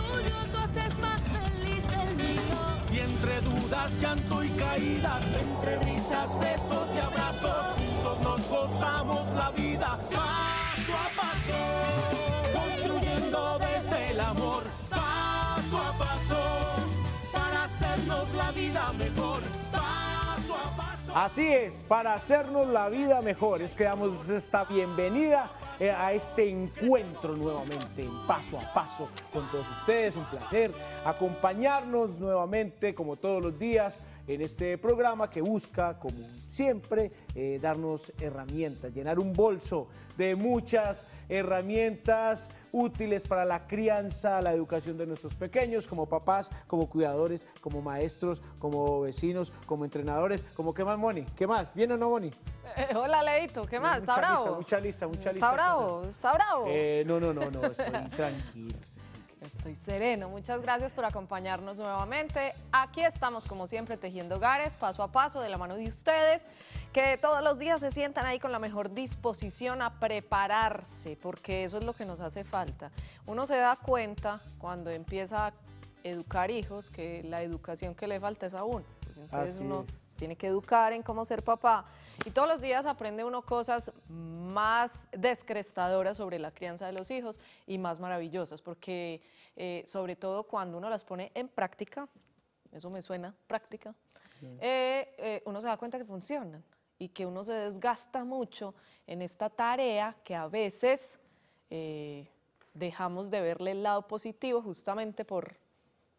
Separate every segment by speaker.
Speaker 1: tuyo tú haces más feliz el mío.
Speaker 2: Y entre dudas, llanto y caídas, entre risas, besos y abrazos, juntos nos gozamos la vida paso a paso, construyendo desde el amor paso a paso, para hacernos la vida mejor. Paso a paso. Así es, para hacernos la vida mejor es que damos esta bienvenida eh, a este encuentro nuevamente, en paso a paso con todos ustedes. Un placer acompañarnos nuevamente, como todos los días, en este programa que busca, como siempre, eh, darnos herramientas, llenar un bolso de muchas herramientas útiles para la crianza, la educación de nuestros pequeños, como papás, como cuidadores, como maestros, como vecinos, como entrenadores, como qué más, Moni, qué más, ¿bien o no, Moni?
Speaker 1: Eh, hola, Leito, ¿qué más? ¿Está bravo? mucha
Speaker 2: lista, mucha lista. ¿Está bravo?
Speaker 1: ¿Está eh, bravo? no, no, no, no, estoy tranquilo. Estoy sereno. Muchas gracias por acompañarnos nuevamente. Aquí estamos, como siempre, tejiendo hogares paso a paso de la mano de ustedes que todos los días se sientan ahí con la mejor disposición a prepararse, porque eso es lo que nos hace falta. Uno se da cuenta cuando empieza a educar hijos que la educación que le falta es aún. Pues entonces uno se tiene que educar en cómo ser papá. Y todos los días aprende uno cosas más descrestadoras sobre la crianza de los hijos y más maravillosas, porque eh, sobre todo cuando uno las pone en práctica, eso me suena práctica, eh, eh, uno se da cuenta que funcionan y que uno se desgasta mucho en esta tarea que a veces eh, dejamos de verle el lado positivo justamente por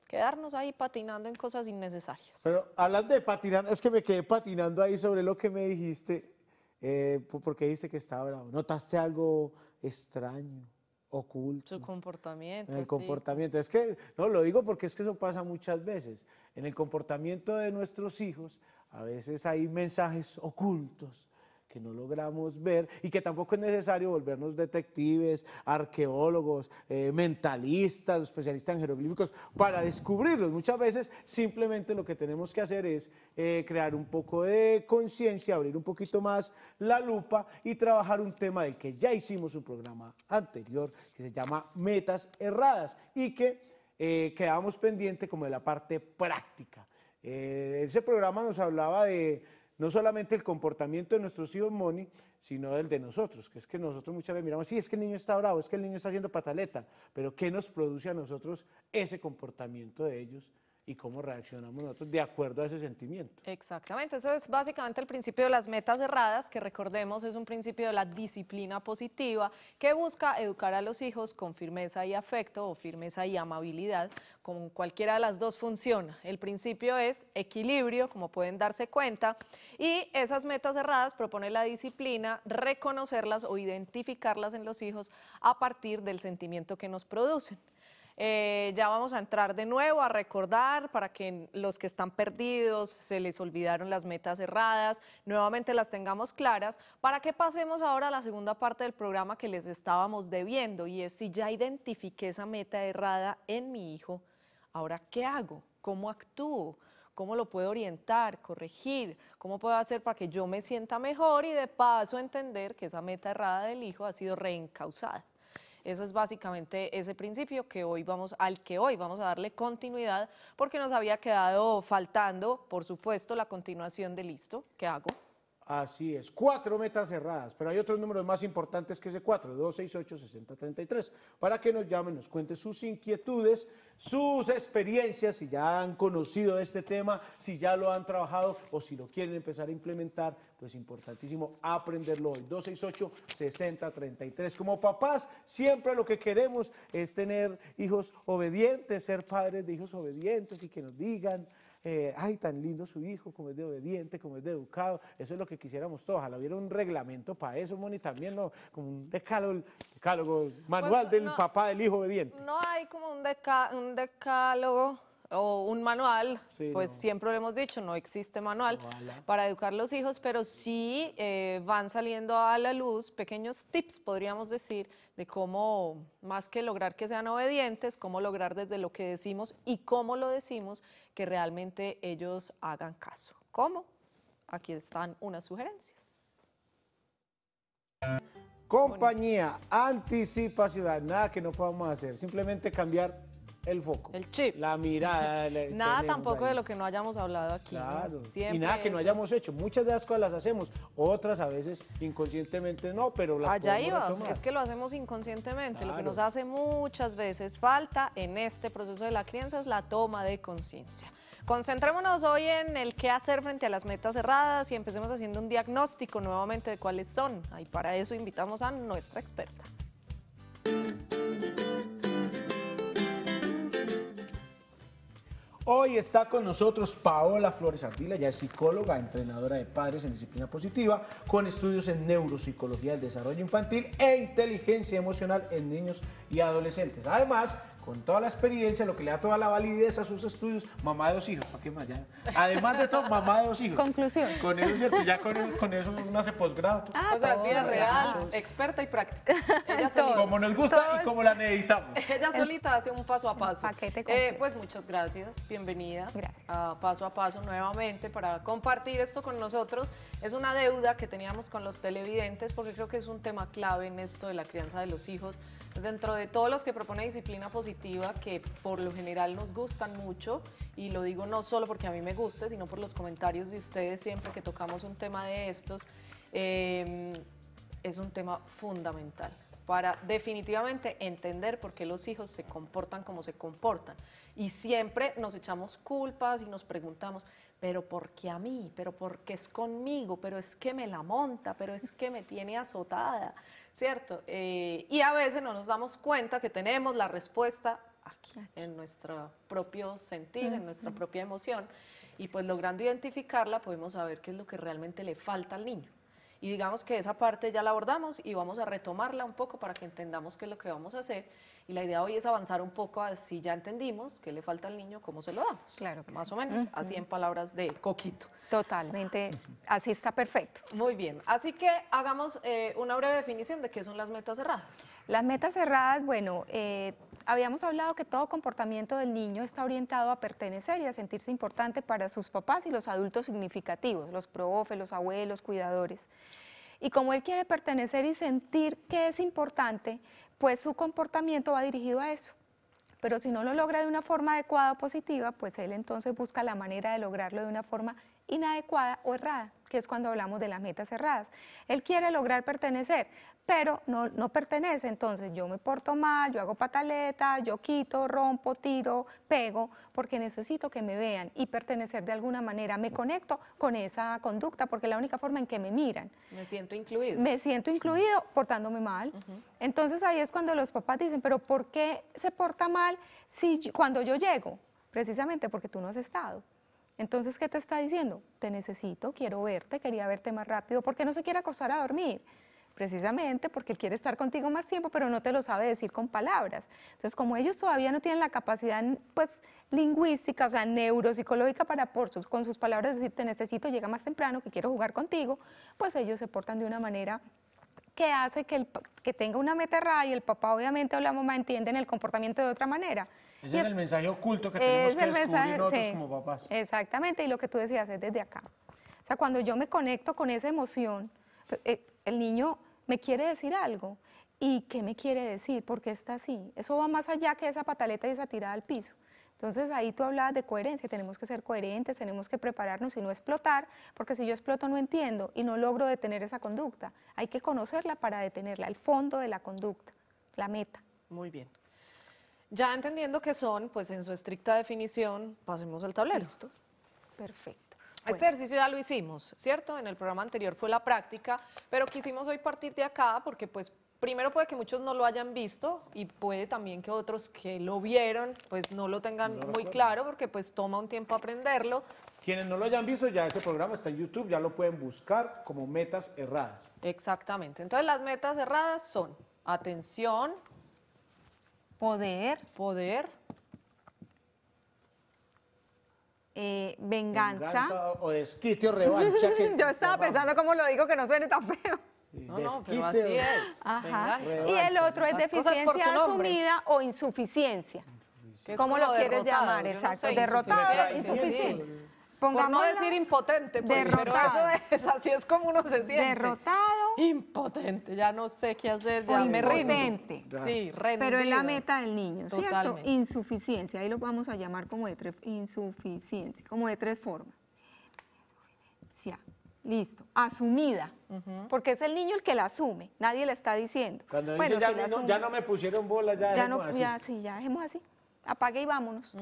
Speaker 1: quedarnos ahí patinando en cosas innecesarias.
Speaker 2: Pero hablando de patinar, es que me quedé patinando ahí sobre lo que me dijiste, eh, porque dijiste que estaba bravo. ¿Notaste algo extraño? oculto. Su
Speaker 1: comportamiento. En el comportamiento.
Speaker 2: Es que, no, lo digo porque es que eso pasa muchas veces. En el comportamiento de nuestros hijos a veces hay mensajes ocultos que no logramos ver y que tampoco es necesario volvernos detectives, arqueólogos, eh, mentalistas, especialistas en jeroglíficos para descubrirlos. Muchas veces simplemente lo que tenemos que hacer es eh, crear un poco de conciencia, abrir un poquito más la lupa y trabajar un tema del que ya hicimos un programa anterior que se llama Metas Erradas y que eh, quedamos pendiente como de la parte práctica. Eh, ese programa nos hablaba de no solamente el comportamiento de nuestros hijos, Moni, sino del de nosotros, que es que nosotros muchas veces miramos, sí, es que el niño está bravo, es que el niño está haciendo pataleta, pero ¿qué nos produce a nosotros ese comportamiento de ellos? y cómo reaccionamos nosotros de acuerdo a ese sentimiento.
Speaker 1: Exactamente, eso es básicamente el principio de las metas cerradas, que recordemos es un principio de la disciplina positiva que busca educar a los hijos con firmeza y afecto o firmeza y amabilidad, como cualquiera de las dos funciona. El principio es equilibrio, como pueden darse cuenta, y esas metas cerradas propone la disciplina reconocerlas o identificarlas en los hijos a partir del sentimiento que nos producen. Eh, ya vamos a entrar de nuevo a recordar para que los que están perdidos, se les olvidaron las metas erradas, nuevamente las tengamos claras, para que pasemos ahora a la segunda parte del programa que les estábamos debiendo y es si ya identifiqué esa meta errada en mi hijo, ahora ¿qué hago? ¿Cómo actúo? ¿Cómo lo puedo orientar, corregir? ¿Cómo puedo hacer para que yo me sienta mejor y de paso entender que esa meta errada del hijo ha sido reencausada? Eso es básicamente ese principio que hoy vamos, al que hoy vamos a darle continuidad porque nos había quedado faltando, por supuesto, la continuación de listo. ¿Qué hago?
Speaker 2: Así es, cuatro metas cerradas, pero hay otros números más importantes que ese 4, 268 6033, para que nos llamen, nos cuenten sus inquietudes, sus experiencias, si ya han conocido este tema, si ya lo han trabajado o si lo quieren empezar a implementar, pues importantísimo aprenderlo hoy, 268 6033. Como papás, siempre lo que queremos es tener hijos obedientes, ser padres de hijos obedientes y que nos digan, eh, ay, tan lindo su hijo, como es de obediente, como es de educado. Eso es lo que quisiéramos todos. Ojalá hubiera un reglamento para eso, Moni, también, ¿no? Como un decálogo, manual pues del papá del hijo obediente.
Speaker 1: No hay como un, un decálogo o un manual, pues siempre lo hemos dicho, no existe manual para educar a los hijos, pero sí eh, van saliendo a la luz pequeños tips, podríamos decir, de cómo, más que lograr que sean obedientes, cómo lograr desde lo que decimos y cómo lo decimos que realmente ellos hagan caso. ¿Cómo? Aquí están unas sugerencias.
Speaker 2: Compañía, anticipación, nada que no podamos hacer, simplemente cambiar el foco. El chip. La mirada. nada tampoco de
Speaker 1: lo que no hayamos hablado aquí. y nada que no hayamos
Speaker 2: hecho. Muchas de las cosas las hacemos, otras a veces inconscientemente no, pero las Allá iba, es
Speaker 1: que lo hacemos inconscientemente. Lo que nos hace muchas veces falta en este proceso de la crianza es la toma de conciencia. Concentrémonos hoy en el qué hacer frente a las metas cerradas y empecemos haciendo un diagnóstico nuevamente de cuáles son. Y para eso invitamos a nuestra experta.
Speaker 2: Hoy está con nosotros Paola Flores Ardila, ya es psicóloga, entrenadora de padres en disciplina positiva, con estudios en neuropsicología del desarrollo infantil e inteligencia emocional en niños y adolescentes. Además, con toda la experiencia, lo que le da toda la validez a sus estudios, mamá de dos hijos, qué más ya? Además de todo, mamá de dos hijos.
Speaker 3: Conclusión. Con eso, ¿cierto?
Speaker 2: Ya con, eso, uno hace posgrado. Ah,
Speaker 1: o sea, es vida real, experta y práctica. Ella solita, como nos gusta y como
Speaker 2: la necesitamos.
Speaker 1: Ella solita hace un paso a paso. eh, pues muchas gracias, bienvenida. Gracias. A ah, paso a paso nuevamente para compartir esto con nosotros. Es una deuda que teníamos con los televidentes porque creo que es un tema clave en esto de la crianza de los hijos Dentro de todos los que propone disciplina positiva, que por lo general nos gustan mucho, y lo digo no solo porque a mí me guste, sino por los comentarios de ustedes siempre que tocamos un tema de estos, em, es un tema fundamental para definitivamente entender por qué los hijos se comportan como se comportan. Y siempre nos echamos culpas y nos preguntamos, pero ¿por qué a mí? ¿Pero por qué es conmigo? ¿Pero es que me la monta? ¿Pero es que me tiene azotada? ¿cierto? Eh, y a veces no nos damos cuenta que tenemos la respuesta aquí, en nuestro propio sentir, en nuestra propia emoción, y pues logrando identificarla podemos saber qué es lo que realmente le falta al niño. Y digamos que esa parte ya la abordamos y vamos a retomarla un poco para que entendamos qué es lo que vamos a hacer y la idea hoy es avanzar un poco a si ya entendimos qué le falta al niño, cómo se lo damos. Claro. más o menos, así en palabras de coquito.
Speaker 3: Totalmente,
Speaker 1: así está perfecto. Muy bien, así que hagamos eh, una breve definición de qué son las metas cerradas.
Speaker 3: Las metas cerradas, bueno, eh, habíamos hablado que todo comportamiento del niño está orientado a pertenecer y a sentirse importante para sus papás y los adultos significativos, los profes, los abuelos, cuidadores. Y como él quiere pertenecer y sentir que es importante, pues su comportamiento va dirigido a eso. Pero si no lo logra de una forma adecuada o positiva, pues él entonces busca la manera de lograrlo de una forma inadecuada o errada que es cuando hablamos de las metas cerradas. Él quiere lograr pertenecer, pero no, pertenece, entonces yo me porto mal, yo hago pataleta, yo quito, rompo, tiro, pego, porque necesito que me vean y pertenecer de alguna manera. Me conecto con esa conducta porque es la única forma en que me miran.
Speaker 1: Me siento incluido. Me
Speaker 3: siento incluido portándome mal. Entonces ahí es cuando los papás dicen, pero ¿por qué se porta mal si cuando yo llego? Precisamente porque tú no has estado. Entonces, ¿qué te está diciendo? Te necesito, quiero verte, quería verte más rápido. porque no se quiere acostar a dormir? Precisamente porque él quiere estar contigo más tiempo, pero no te lo sabe decir con palabras. Entonces, como ellos todavía no tienen la capacidad pues, lingüística, o sea, neuropsicológica para por sus, con sus palabras decir te necesito, llega más temprano, que quiero jugar contigo, pues ellos se portan de una manera que hace que, que tenga una meta errada y el papá obviamente o la mamá entienden el comportamiento de otra manera.
Speaker 2: Ese es, el mensaje oculto que tenemos que nosotros como papás.
Speaker 3: Exactamente, y lo que tú decías es desde acá. O sea, cuando yo me conecto con esa emoción, eh, el niño me quiere decir algo. ¿Y qué me quiere decir? ¿Por qué está así? Eso va más allá que esa pataleta y esa tirada al piso. Entonces ahí tú hablabas de coherencia, tenemos que ser coherentes, tenemos que prepararnos y no explotar, porque si yo exploto no entiendo y no logro detener esa conducta. Hay que conocerla para detenerla, el fondo de la conducta, la meta.
Speaker 1: Muy bien. Ya entendiendo que son, pues en su estricta definición, pasemos al tablero. Listo. Perfecto. Este ejercicio ya lo hicimos, ¿cierto? En el programa anterior fue la práctica, pero quisimos hoy partir de acá porque pues primero puede que muchos no lo hayan visto y puede también que otros que lo vieron pues no lo tengan muy claro porque pues toma un tiempo aprenderlo.
Speaker 2: Quienes no lo hayan visto, ya ese programa está en YouTube, ya lo pueden buscar como metas erradas.
Speaker 1: Exactamente. Entonces las metas erradas son atención,
Speaker 3: Poder. Poder. Eh, venganza. venganza.
Speaker 2: O desquite o revancha.
Speaker 3: Yo estaba pensando cómo lo digo que no suene tan feo. No, no, pero así es. Ajá. Y el otro es deficiencia asumida o insuficiencia. ¿Cómo lo quieres llamar? Exacto. derrotado, insuficiente. insuficiente. Pongamos no decir impotente, pues, derrotado. así es como uno se siente. Derrotado
Speaker 1: impotente, ya no sé qué hacer, ya me impotente. Sí, Pero es la meta
Speaker 3: del niño, ¿cierto? Insuficiencia, ahí lo vamos a llamar como de tres, insuficiencia, como de tres formas. Listo, asumida, porque es el niño el que la asume, nadie le está diciendo.
Speaker 2: bueno, ya, no, me pusieron bola, ya, dejemos así.
Speaker 3: sí, ya así, apague y vámonos.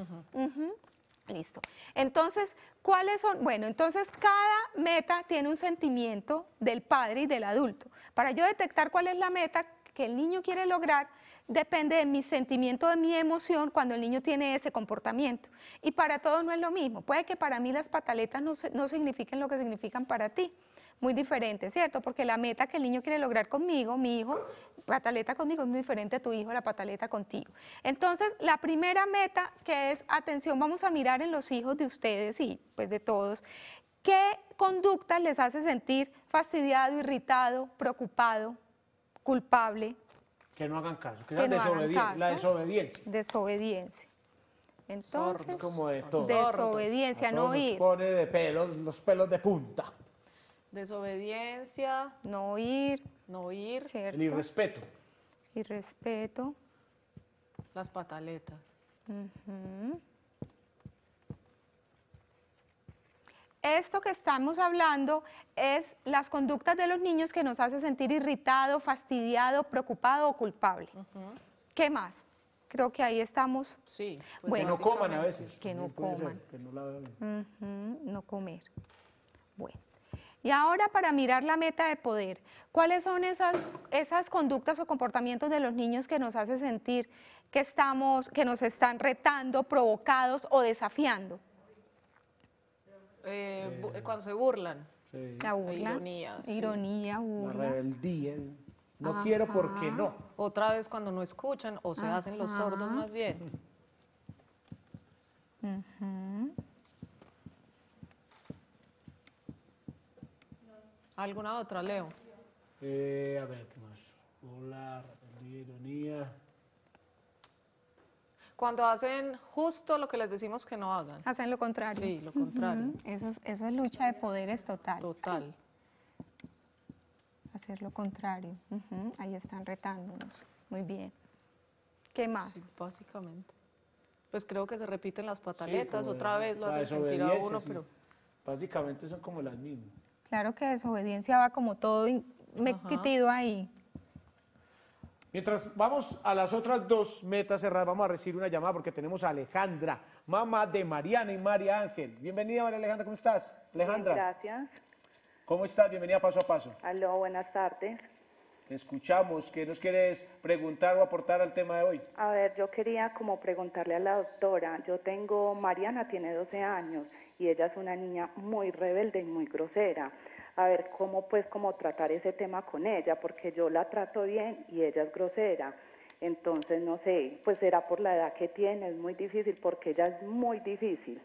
Speaker 3: Listo. Entonces, ¿cuáles son? Bueno, entonces cada meta tiene un sentimiento del padre y del adulto. Para yo detectar cuál es la meta que el niño quiere lograr, depende de mi sentimiento, de mi emoción cuando el niño tiene ese comportamiento. Y para todos no es lo mismo. Puede que para mí las pataletas no, no signifiquen lo que significan para ti muy diferente, ¿cierto? Porque la meta que el niño quiere lograr conmigo, mi hijo, pataleta conmigo, es muy diferente a tu hijo, la pataleta contigo. Entonces, la primera meta que es, atención, vamos a mirar en los hijos de ustedes y pues de todos, ¿qué conductas les hace sentir fastidiado, irritado, preocupado, culpable?
Speaker 2: Que no hagan caso, que, no la desobediencia.
Speaker 3: Desobediencia. Entonces,
Speaker 2: como de todo. desobediencia, no ir. pone de pelos, los pelos de punta.
Speaker 3: Desobediencia. No oír. No oír. ¿cierto? El irrespeto. Irrespeto.
Speaker 1: Las pataletas.
Speaker 3: Esto que estamos hablando es las conductas de los niños que nos hace sentir irritado, fastidiado, preocupado o culpable. ¿Qué más? Creo que ahí estamos. Sí. Pues bueno, que no coman a veces. Que no coman. que no, la no comer. Bueno. Y ahora para mirar la meta de poder, ¿cuáles son esas, esas conductas o comportamientos de los niños que nos hace sentir que, estamos, que nos están retando, provocados o desafiando?
Speaker 1: Eh, eh, cuando se burlan. La burla. ironía.
Speaker 3: La
Speaker 2: rebeldía. No quiero porque no.
Speaker 1: Otra vez cuando no escuchan o se hacen los sordos más bien. ¿Alguna otra, Leo?
Speaker 2: Eh, a ver, ¿qué más? Volar, ironía.
Speaker 1: Cuando hacen justo lo que les decimos que no hagan. Hacen lo contrario. Sí, lo contrario.
Speaker 3: eso, es, eso es lucha de poderes total. Total. Hacer lo contrario. Ahí están retándonos. Muy bien. ¿Qué más? Sí, básicamente.
Speaker 1: Pues creo que se repiten las pataletas, otra vez lo hacen sentir a uno, pero...
Speaker 2: Básicamente son como las mismas.
Speaker 3: Claro que desobediencia va como todo metido ahí.
Speaker 2: Mientras vamos a las otras dos metas cerradas, vamos a recibir una llamada porque tenemos a Alejandra, mamá de Mariana y María Ángel. Bienvenida, María Alejandra, ¿cómo estás? Alejandra. gracias. ¿Cómo estás? Bienvenida paso a paso.
Speaker 1: Aló, buenas tardes.
Speaker 2: escuchamos. ¿Qué nos quieres preguntar o aportar al tema de hoy?
Speaker 3: A ver, yo quería como preguntarle a la doctora. Yo tengo, Mariana tiene 12 años y ella es una niña muy rebelde y muy grosera. A ver cómo pues cómo tratar
Speaker 1: ese tema con ella, porque yo la trato bien y ella es grosera. Entonces, no sé, pues será por la edad que tiene, es muy difícil, porque ella es muy difícil.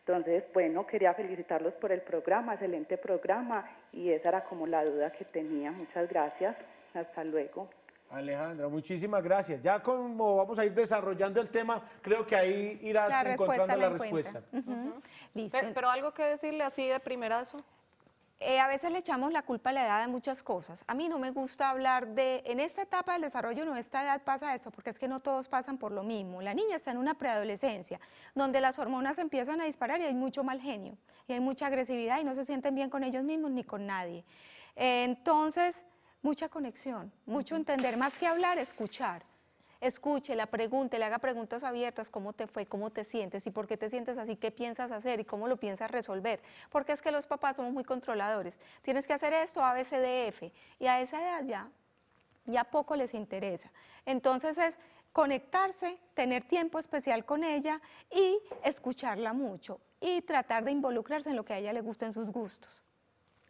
Speaker 1: Entonces, bueno, quería felicitarlos por el programa, excelente programa, y esa era como la duda que tenía. Muchas gracias, hasta luego.
Speaker 2: Alejandra, muchísimas gracias. Ya como vamos a ir desarrollando el tema, creo que ahí irás encontrando la, respuesta.
Speaker 3: Pero, algo que decirle así de primerazo. Eh, a veces le echamos la culpa a la edad de muchas cosas. A mí no me gusta hablar de, en esta etapa del desarrollo, no en esta edad pasa esto, porque es que no todos pasan por lo mismo. La niña está en una preadolescencia, donde las hormonas empiezan a disparar y hay mucho mal genio, y hay mucha agresividad y no se sienten bien con ellos mismos ni con nadie. entonces mucha conexión, mucho entender, más que hablar, escuchar. Escuche, la pregunte, le haga preguntas abiertas, cómo te fue, cómo te sientes y por qué te sientes así, qué piensas hacer y cómo lo piensas resolver. Porque es que los papás somos muy controladores. Tienes que hacer esto, A, B, Y a esa edad ya, ya poco les interesa. Entonces es conectarse, tener tiempo especial con ella y escucharla mucho y tratar de involucrarse en lo que a ella le gusta, en sus gustos.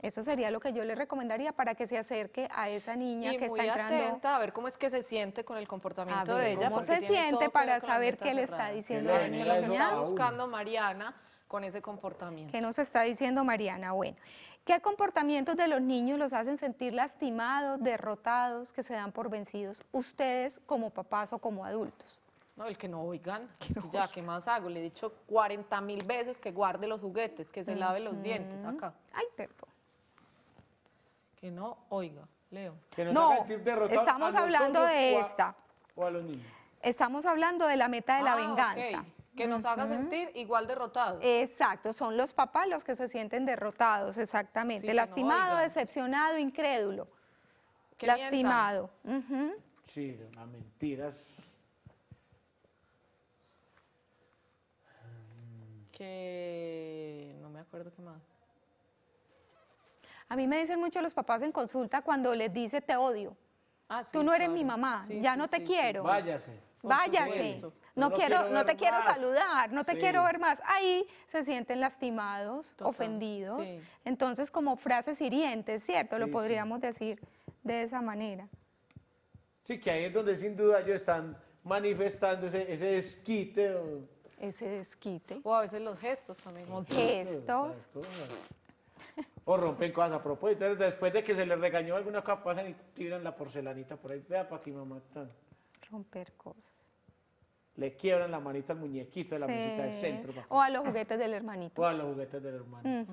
Speaker 3: Eso sería lo que yo le recomendaría para que se acerque a esa niña que está entrando. atenta
Speaker 1: a ver cómo es que se siente con el comportamiento de ella. ¿Cómo se siente para saber qué le está diciendo a la niña? Lo está buscando Mariana con ese
Speaker 3: comportamiento. ¿Qué nos está diciendo Mariana? Bueno, ¿qué comportamientos de los niños los hacen sentir lastimados, derrotados, que se dan por vencidos ustedes como papás o como adultos?
Speaker 1: No, el que no oigan, es que ya, ¿qué más hago? Le he dicho 40 mil veces que guarde los juguetes, que se lave los dientes acá. Ay, perdón que no oiga. Leo. Que nos no, estamos hablando de esta. O a los niños.
Speaker 3: Estamos hablando de la meta de la ah, venganza. Que nos haga sentir igual derrotados. Exacto, son los papás los que se sienten derrotados, exactamente. Lastimado, decepcionado, incrédulo. Lastimado.
Speaker 2: Sí, una mentira.
Speaker 1: Que no me acuerdo qué más.
Speaker 3: A mí me dicen mucho los papás en consulta cuando les dice te odio. Ah, Tú no eres mi mamá, ya no te quiero. Váyase.
Speaker 1: Váyase. No, quiero, no te quiero
Speaker 3: saludar, no te quiero ver más. Ahí se sienten lastimados, ofendidos. Entonces, como frases hirientes, ¿cierto? Lo podríamos decir de esa manera.
Speaker 2: Sí, que ahí es donde sin duda ellos están manifestando ese, desquite. O...
Speaker 3: Ese desquite. O a veces los gestos también.
Speaker 2: gestos o rompen cosas a propósito. después de que se les regañó alguna cosa, pasan y tiran la porcelanita por ahí. Vea, para aquí mamá
Speaker 3: Romper cosas.
Speaker 2: Le quiebran la manita al muñequito de la mesita de centro. O
Speaker 3: a los juguetes del hermanito. O a los juguetes del hermanito.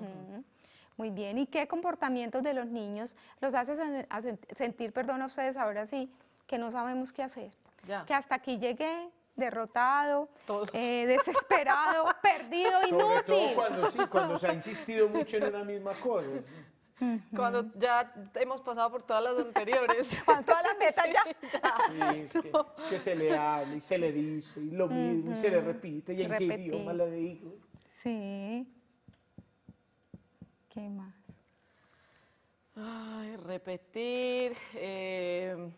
Speaker 3: Muy bien. ¿Y qué comportamientos de los niños los hace sentir, perdón, a ustedes ahora sí, que no sabemos qué hacer? Que hasta aquí llegué, derrotado, eh, desesperado, perdido, inútil. Sobre todo cuando, sí, cuando se ha
Speaker 2: insistido mucho en una misma cosa.
Speaker 3: Cuando ya hemos pasado por todas las anteriores. Cuando todas las metas ya.
Speaker 2: Sí, es, que, se le habla y se le dice y lo mismo y se le repite y en qué idioma le digo.
Speaker 3: Sí. ¿Qué más? Ay,
Speaker 1: repetir. Eh,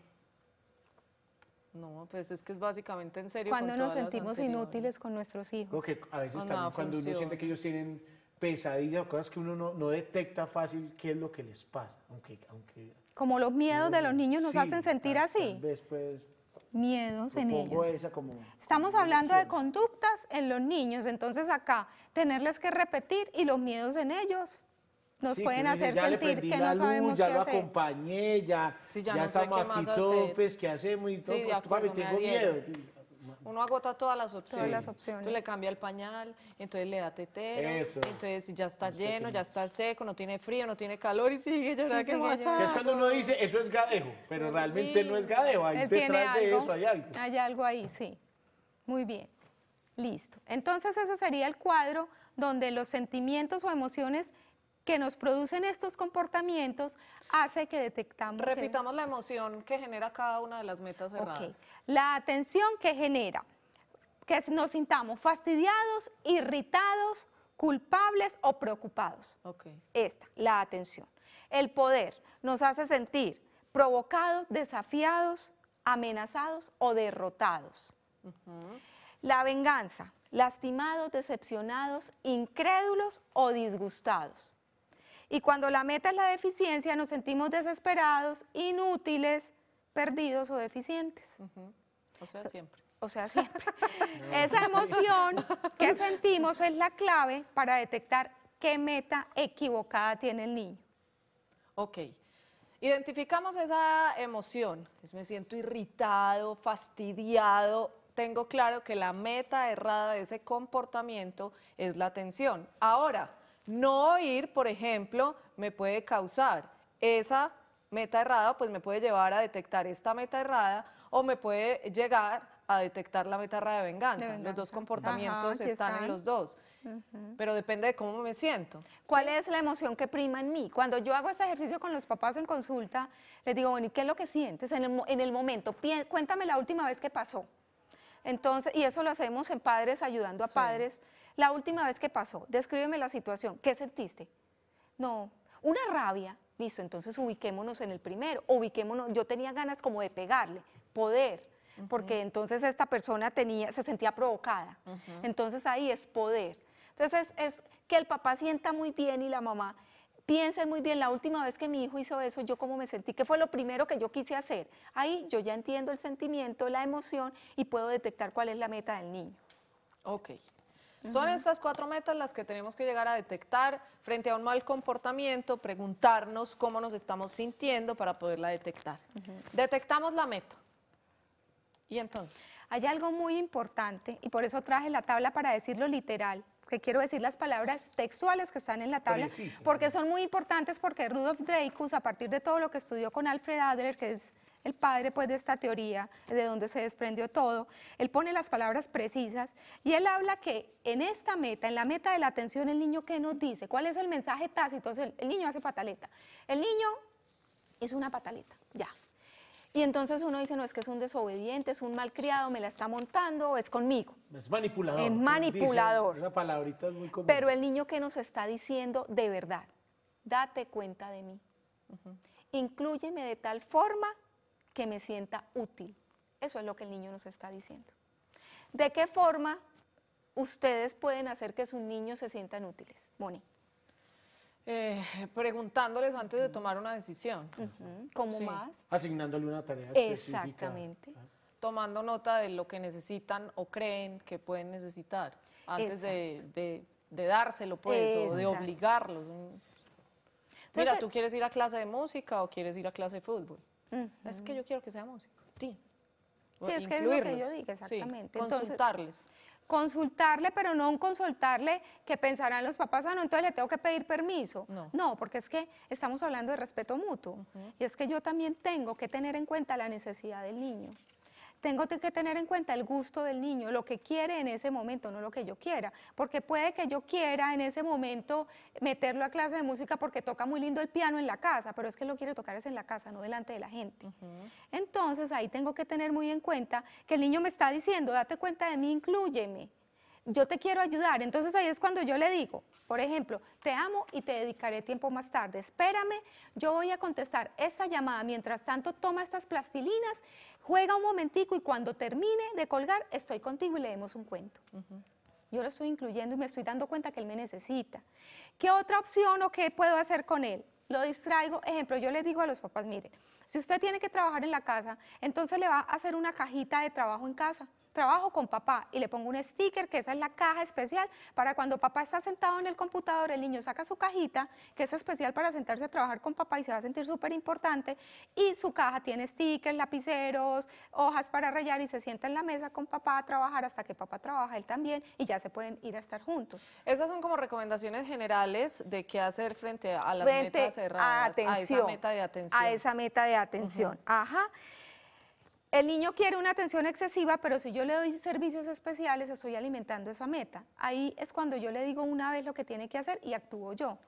Speaker 1: pues es que es básicamente
Speaker 3: en serio. Cuando nos sentimos inútiles con nuestros hijos.
Speaker 2: a veces también cuando uno siente que ellos tienen pesadillas o cosas que uno no, detecta fácil qué es lo que les pasa. Aunque, aunque
Speaker 3: como los miedos de los niños nos hacen sentir así.
Speaker 2: Después. Pues,
Speaker 3: miedos en ellos. Esa como, Estamos hablando de conductas en los niños, entonces acá tenerles que repetir y los miedos en ellos nos pueden hacer sentir que la no luz, sabemos ya qué lo acompañé,
Speaker 2: ya, ya, ya no está topes, ¿qué hacemos? Y todo, pues, acuerdo, tengo miedo.
Speaker 1: Uno agota todas las opciones. Todas las opciones. Entonces le cambia el pañal, entonces le da tetero. Eso. Entonces ya está lleno, ya está seco, no tiene frío, no tiene calor y sigue llorando. ¿Qué más? Es cuando
Speaker 2: uno dice, eso es gadejo, pero realmente no es gadejo. Ahí detrás de eso hay
Speaker 3: algo. Hay algo ahí, sí. Muy bien. Listo. Entonces ese sería el cuadro donde los sentimientos o emociones que nos producen estos comportamientos hace que detectamos... Repitamos la emoción que genera cada una de las metas cerradas. La atención que genera, que nos sintamos fastidiados, irritados, culpables o preocupados. Esta, la atención. El poder nos hace sentir provocados, desafiados, amenazados o derrotados. La venganza, lastimados, decepcionados, incrédulos o disgustados. Y cuando la meta es la deficiencia, nos sentimos desesperados, inútiles, perdidos o deficientes.
Speaker 1: O sea, siempre.
Speaker 3: O sea, siempre. Esa emoción que sentimos es la clave para detectar qué meta equivocada tiene el niño.
Speaker 1: Ok. Identificamos esa emoción, me siento irritado, fastidiado, tengo claro que la meta errada de ese comportamiento es la atención. Ahora, no oír, por ejemplo, me puede causar esa meta errada, pues me puede llevar a detectar esta meta errada o me puede llegar a detectar
Speaker 3: la meta errada de venganza. Los dos comportamientos están, en los dos. Pero depende de cómo me siento. ¿Cuál es la emoción que prima en mí? Cuando yo hago este ejercicio con los papás en consulta, les digo, bueno, ¿y qué es lo que sientes en el, momento? cuéntame la última vez que pasó. Entonces, y eso lo hacemos en padres ayudando a padres la última vez que pasó, descríbeme la situación, ¿qué sentiste? No, una rabia, listo, entonces ubiquémonos en el primero, ubiquémonos, yo tenía ganas como de pegarle, poder, porque entonces esta persona tenía, se sentía provocada, entonces ahí es poder. Entonces es, que el papá sienta muy bien y la mamá piensen muy bien, la última vez que mi hijo hizo eso, yo cómo me sentí, qué fue lo primero que yo quise hacer. Ahí yo ya entiendo el sentimiento, la emoción y puedo detectar cuál es la meta del niño. Ok. Son estas cuatro metas las que tenemos que llegar
Speaker 1: a detectar frente a un mal comportamiento, preguntarnos cómo nos estamos sintiendo para poderla detectar.
Speaker 3: Detectamos la meta. ¿Y entonces? Hay algo muy importante y por eso traje la tabla para decirlo literal, que quiero decir las palabras textuales que están en la tabla, porque son muy importantes porque Rudolf Dreikus a partir de todo lo que estudió con Alfred Adler, que es el padre pues de esta teoría, de donde se desprendió todo, él pone las palabras precisas y él habla que en esta meta, en la meta de la atención, el niño que nos dice, ¿cuál es el mensaje tácito? El, niño hace pataleta. El niño es una pataleta, ya. Y entonces uno dice, no, es que es un desobediente, es un malcriado, me la está montando, es conmigo.
Speaker 2: Es manipulador. Es manipulador. esa palabrita es muy común. Pero el
Speaker 3: niño que nos está diciendo de verdad, date cuenta de mí. incluyeme Inclúyeme de tal forma que me sienta útil. Eso es lo que el niño nos está diciendo. ¿De qué forma ustedes pueden hacer que sus niños se sientan útiles, Moni?
Speaker 1: Eh, preguntándoles antes de tomar una decisión. ¿Cómo más?
Speaker 2: Asignándole una tarea específica. Exactamente.
Speaker 1: Ah. Tomando nota de lo que necesitan o creen que pueden necesitar antes de, dárselo, pues, o de obligarlos. Mira, ¿tú quieres ir a clase de música o quieres ir a clase de fútbol?
Speaker 3: Es que yo quiero que sea músico. Sí.
Speaker 1: Sí, es que es lo que yo digo, exactamente. consultarles.
Speaker 3: consultarle, pero no un consultarle que pensarán los papás, ah, no, entonces le tengo que pedir permiso. No, porque es que estamos hablando de respeto mutuo. Y es que yo también tengo que tener en cuenta la necesidad del niño tengo que tener en cuenta el gusto del niño, lo que quiere en ese momento, no lo que yo quiera, porque puede que yo quiera en ese momento meterlo a clase de música porque toca muy lindo el piano en la casa, pero es que lo quiere tocar es en la casa, no delante de la gente. Entonces ahí tengo que tener muy en cuenta que el niño me está diciendo, date cuenta de mí, incluyeme yo te quiero ayudar. Entonces ahí es cuando yo le digo, por ejemplo, te amo y te dedicaré tiempo más tarde. Espérame, yo voy a contestar esa llamada. Mientras tanto, toma estas plastilinas juega un momentico y cuando termine de colgar, estoy contigo y leemos un cuento. Yo lo estoy incluyendo y me estoy dando cuenta que él me necesita. ¿Qué otra opción o qué puedo hacer con él? Lo distraigo. Ejemplo, yo le digo a los papás, miren, si usted tiene que trabajar en la casa, entonces le va a hacer una cajita de trabajo en casa trabajo con papá y le pongo un sticker, que esa es la caja especial, para cuando papá está sentado en el computador, el niño saca su cajita, que es especial para sentarse a trabajar con papá y se va a sentir súper importante, y su caja tiene stickers, lapiceros, hojas para rayar y se sienta en la mesa con papá a trabajar hasta que papá trabaja él también y ya se pueden ir a estar juntos. Esas son como recomendaciones generales de qué hacer frente a las metas cerradas, a, esa meta de atención. A esa meta de atención, ajá. El niño quiere una atención excesiva, pero si yo le doy servicios especiales, estoy alimentando esa meta. Ahí es cuando yo le digo una vez lo que tiene que hacer y actúo yo.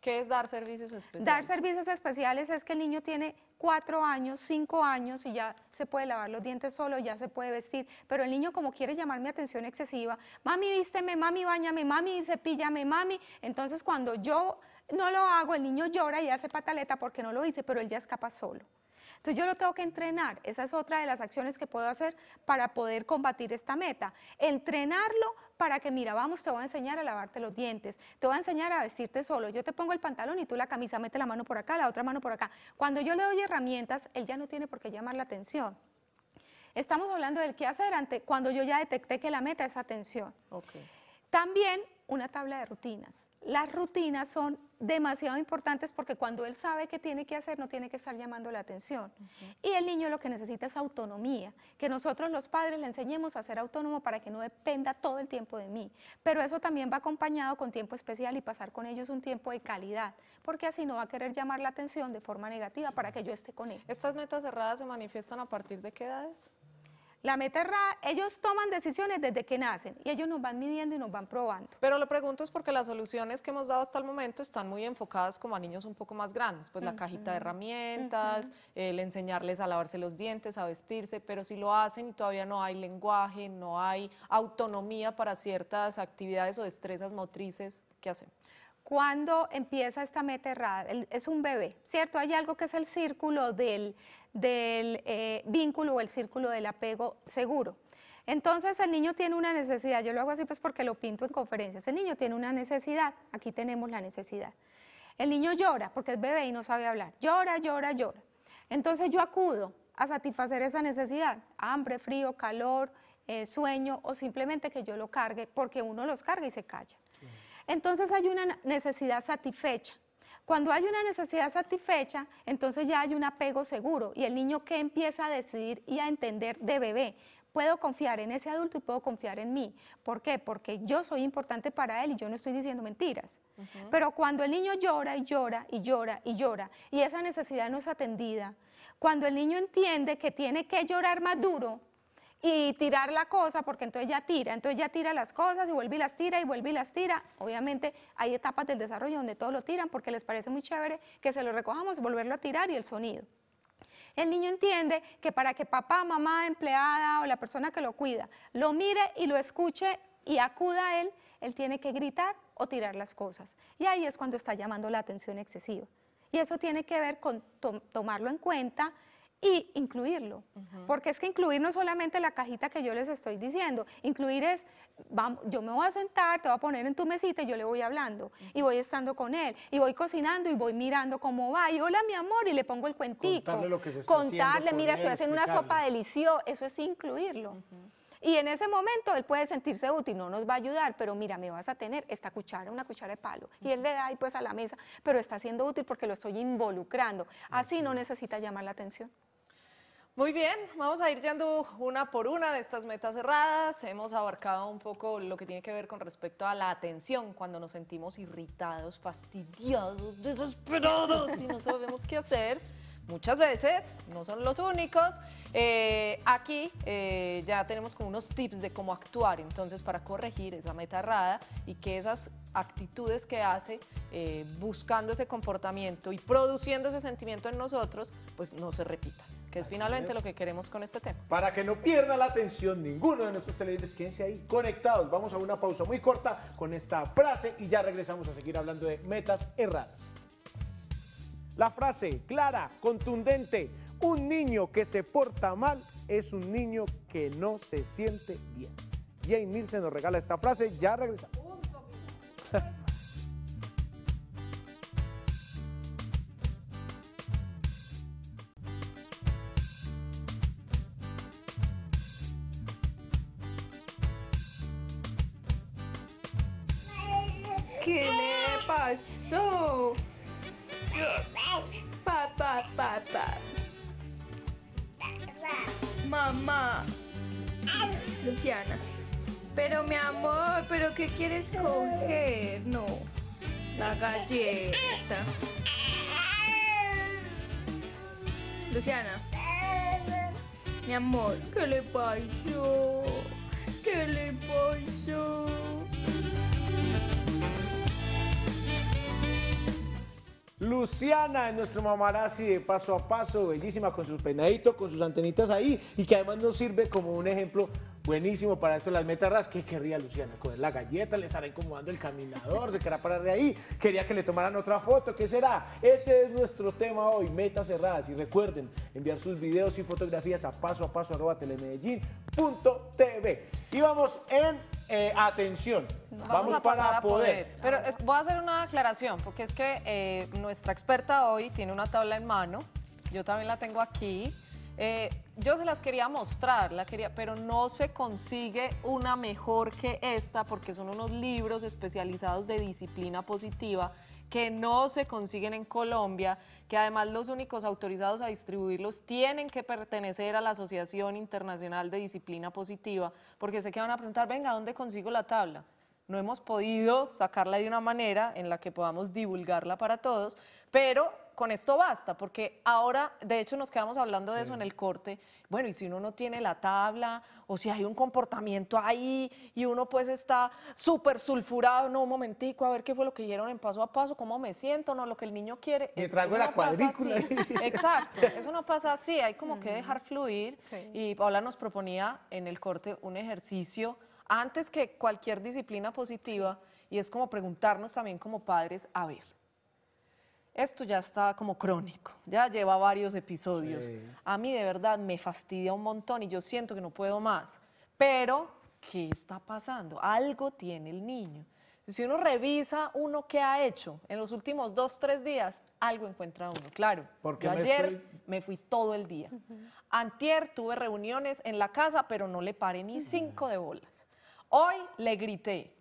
Speaker 3: ¿Qué es dar servicios especiales? Dar servicios especiales es que el niño tiene cuatro años, cinco años y ya se puede lavar los dientes solo, ya se puede vestir, pero el niño como quiere llamar mi atención excesiva, mami vísteme, mami bañame, mami cepíllame, mami, entonces cuando yo no lo hago, el niño llora y hace pataleta porque no lo hice, pero él ya escapa solo. Entonces yo lo tengo que entrenar. Esa es otra de las acciones que puedo hacer para poder combatir esta meta. Entrenarlo para que, mira, vamos, te voy a enseñar a lavarte los dientes, te voy a enseñar a vestirte solo. Yo te pongo el pantalón y tú la camisa, mete la mano por acá, la otra mano por acá. Cuando yo le doy herramientas, él ya no tiene por qué llamar la atención. Estamos hablando del qué hacer ante, cuando yo ya detecté que la meta es atención. También una tabla de rutinas las rutinas son demasiado importantes porque cuando él sabe qué tiene que hacer, no tiene que estar llamando la atención. Y el niño lo que necesita es autonomía, que nosotros los padres le enseñemos a ser autónomo para que no dependa todo el tiempo de mí. Pero eso también va acompañado con tiempo especial y pasar con ellos un tiempo de calidad, porque así no va a querer llamar la atención de forma negativa para que yo esté con él. ¿Estas metas cerradas se manifiestan a partir de qué edades? La meta ellos toman decisiones desde que nacen y ellos nos van midiendo y nos van probando. Pero lo pregunto es porque las soluciones
Speaker 1: que hemos dado hasta el momento están muy enfocadas como a niños un poco más grandes, pues la cajita de herramientas, el enseñarles a lavarse los dientes, a vestirse, pero si lo hacen y todavía no hay lenguaje, no hay autonomía para ciertas actividades o destrezas motrices, ¿qué hacen?
Speaker 3: Cuando empieza esta meta errada, es un bebé, ¿cierto? Hay algo que es el círculo del, del eh, vínculo o el círculo del apego seguro. Entonces el niño tiene una necesidad, yo lo hago así pues porque lo pinto en conferencias, el niño tiene una necesidad, aquí tenemos la necesidad. El niño llora porque es bebé y no sabe hablar, llora, llora, llora. Entonces yo acudo a satisfacer esa necesidad, hambre, frío, calor, eh, sueño o simplemente que yo lo cargue porque uno los carga y se calla. Entonces hay una necesidad satisfecha, cuando hay una necesidad satisfecha, entonces ya hay un apego seguro y el niño que empieza a decidir y a entender de bebé. Puedo confiar en ese adulto y puedo confiar en mí. ¿Por qué? Porque yo soy importante para él y yo no estoy diciendo mentiras. Pero cuando el niño llora y llora y llora y llora y esa necesidad no es atendida, cuando el niño entiende que tiene que llorar más duro y tirar la cosa, porque entonces ya tira, entonces ya tira las cosas y vuelve y las tira y vuelve y las tira. Obviamente hay etapas del desarrollo donde todos lo tiran porque les parece muy chévere que se lo recojamos, volverlo a tirar y el sonido. El niño entiende que para que papá, mamá, empleada o la persona que lo cuida lo mire y lo escuche y acuda a él, él tiene que gritar o tirar las cosas. Y ahí es cuando está llamando la atención excesiva. Y eso tiene que ver con tomarlo en cuenta, y incluirlo. Porque es que incluir no solamente la cajita que yo les estoy diciendo, incluir es, yo me voy a sentar, te voy a poner en tu mesita y yo le voy hablando y voy estando con él y voy cocinando y voy mirando cómo va y hola mi amor y le pongo el cuentico. Contarle lo que se Contarle, mira, estoy haciendo una sopa deliciosa, eso es incluirlo. Y en ese momento él puede sentirse útil, no nos va a ayudar, pero mira, me vas a tener esta cuchara, una cuchara de palo. Y él le da ahí pues a la mesa, pero está siendo útil porque lo estoy involucrando. Así no necesita llamar la atención. Muy bien, vamos a ir yendo una por una de estas metas
Speaker 1: cerradas. Hemos abarcado un poco lo que tiene que ver con respecto a la atención, cuando nos sentimos irritados, fastidiados, desesperados y no sabemos qué hacer. Muchas veces, no son los únicos. Eh, aquí eh, ya tenemos como unos tips de cómo actuar entonces para corregir esa meta errada y que esas actitudes que hace eh, buscando ese comportamiento y produciendo ese sentimiento en nosotros, pues no se repitan que es finalmente lo que queremos con este tema.
Speaker 2: Para que no pierda la atención ninguno de nuestros televidentes, quédense ahí conectados. Vamos a una pausa muy corta con esta frase y ya regresamos a seguir hablando de metas erradas. La frase clara, contundente, un niño que se porta mal es un niño que no se siente bien. Jane Nielsen nos regala esta frase, ya regresamos.
Speaker 3: ¿Qué quieres coger? No, la galleta. Luciana. Mi amor, ¿qué le pasó? ¿Qué le pasó?
Speaker 2: Luciana es nuestro mamarazzi de paso a paso, bellísima, con sus peinaditos, con sus antenitas ahí, y que además nos sirve como un ejemplo Buenísimo para esto las metas ras ¿Qué querría Luciana? Coger la galleta, le estará incomodando el caminador, se querrá parar de ahí. Quería que le tomaran otra foto. ¿Qué será? Ese es nuestro tema hoy, metas cerradas. Y recuerden enviar sus videos y fotografías a paso a paso arroba Y vamos en eh, atención. Vamos, para poder. Pero
Speaker 1: voy a hacer una aclaración, porque es que eh, nuestra experta hoy tiene una tabla en mano. Yo también la tengo aquí. Eh, yo se las quería mostrar, la quería, pero no se consigue una mejor que esta porque son unos libros especializados de disciplina positiva que no se consiguen en Colombia, que además los únicos autorizados a distribuirlos tienen que pertenecer a la Asociación Internacional de Disciplina Positiva, porque sé que van a preguntar, venga, ¿dónde consigo la tabla? No hemos podido sacarla de una manera en la que podamos divulgarla para todos, pero con esto basta, porque ahora, de hecho, nos quedamos hablando de eso en el corte. Bueno, y si uno no tiene la tabla, o si hay un comportamiento ahí y uno pues está súper sulfurado, no, un momentico, a ver qué fue lo que dieron en paso a paso, cómo me siento, no, lo que el niño quiere. Me
Speaker 2: traigo la cuadrícula.
Speaker 1: Exacto, eso no pasa así, hay como que dejar fluir. Y Paula nos proponía en el corte un ejercicio antes que cualquier disciplina positiva. Y es como preguntarnos también como padres, a ver, esto ya está como crónico, ya lleva varios episodios. A mí de verdad me fastidia un montón y yo siento que no puedo más. Pero, ¿qué está pasando? Algo tiene el niño. Si uno revisa uno qué ha hecho en los últimos dos, tres días, algo encuentra uno, claro. Porque yo ayer me, fui todo el día. Antier tuve reuniones en la casa, pero no le paré ni cinco de bolas. Hoy le grité,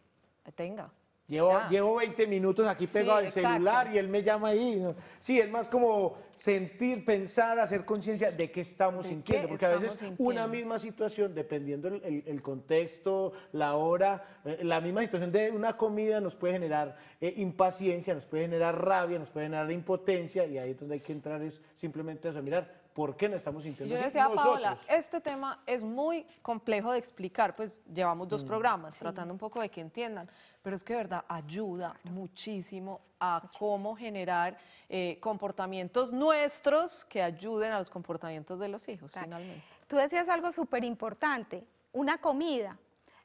Speaker 1: tenga,
Speaker 2: Llevo, 20 minutos aquí pegado al celular y él me llama ahí. Sí, es más como sentir, pensar, hacer conciencia de qué estamos sintiendo, porque a veces una misma situación, dependiendo el, contexto, la hora, eh, la misma situación de una comida nos puede generar eh, impaciencia, nos puede generar rabia, nos puede generar impotencia y ahí es donde hay que entrar es simplemente a mirar por qué no estamos sintiendo Yo decía, Paola,
Speaker 1: este tema es muy complejo de explicar, pues llevamos dos mm, programas tratando un poco de que entiendan, pero es que de verdad ayuda muchísimo a cómo generar eh, comportamientos nuestros que ayuden
Speaker 3: a los comportamientos de los hijos, finalmente. Tú decías algo súper importante, una comida,